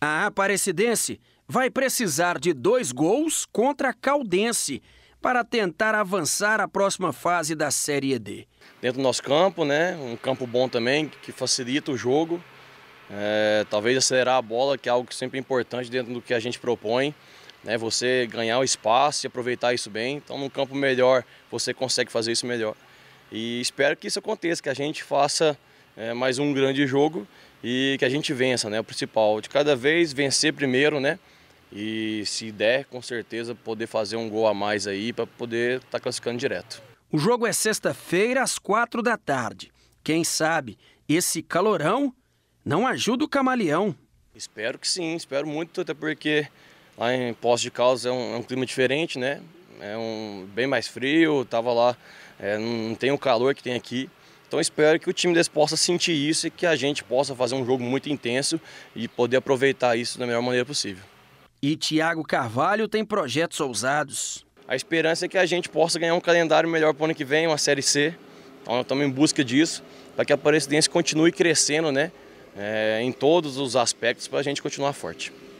A Aparecidense vai precisar de dois gols contra a Caldense para tentar avançar à próxima fase da Série D. Dentro do nosso campo, né, um campo bom também, que facilita o jogo. É, talvez acelerar a bola, que é algo sempre importante dentro do que a gente propõe. Né, você ganhar o espaço e aproveitar isso bem. Então, num campo melhor, você consegue fazer isso melhor. E espero que isso aconteça, que a gente faça é mais um grande jogo e que a gente vença, né? O principal, de cada vez vencer primeiro, né? E se der, com certeza, poder fazer um gol a mais aí para poder estar tá classificando direto. O jogo é sexta-feira, às quatro da tarde. Quem sabe esse calorão não ajuda o camaleão. Espero que sim, espero muito, até porque lá em Poço de Caldas é um, é um clima diferente, né? É um, bem mais frio, tava lá, é, não tem o calor que tem aqui. Então espero que o time deles possa sentir isso e que a gente possa fazer um jogo muito intenso e poder aproveitar isso da melhor maneira possível. E Thiago Carvalho tem projetos ousados. A esperança é que a gente possa ganhar um calendário melhor para o ano que vem, uma Série C. Então nós estamos em busca disso, para que a Aparecidense continue crescendo né? É, em todos os aspectos para a gente continuar forte.